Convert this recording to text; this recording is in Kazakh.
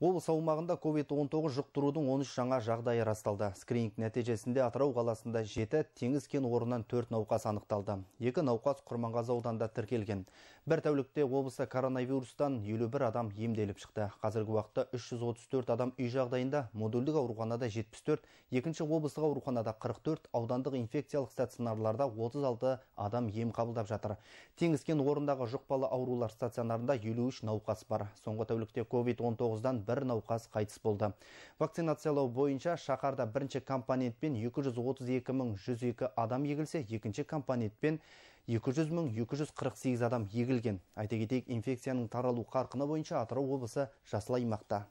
облыс аумағында covid 19 жұқтырудың 13 жаңа жағдайы расталды скрининг нәтижесінде атырау қаласында жеті теңіз кен орнынан төрт науқас анықталды екі науқас құрманғазы ауданында тіркелген бір тәулікте облыста коронавирустан елу бір адам емделіп шықты қазіргі уақытта 334 адам үй жағдайында модульдік ауруханада 74, екінші облыстық ауруханада 44, аудандық инфекциялық стационарларда 36 адам ем қабылдап жатыр теңіз кен орнындағы жұқпалы аурулар стационарында елу үш науқас бар соңғы тәулікте covid 19 дан бір науқас қайтыс болды вакцинациялау бойынша шаһарда бірінші компонентпен 232102 адам егілсе екінші компонентпен 200.248 мың адам егілген айта кетейік инфекцияның таралу қарқыны бойынша атырау облысы жасыл аймақта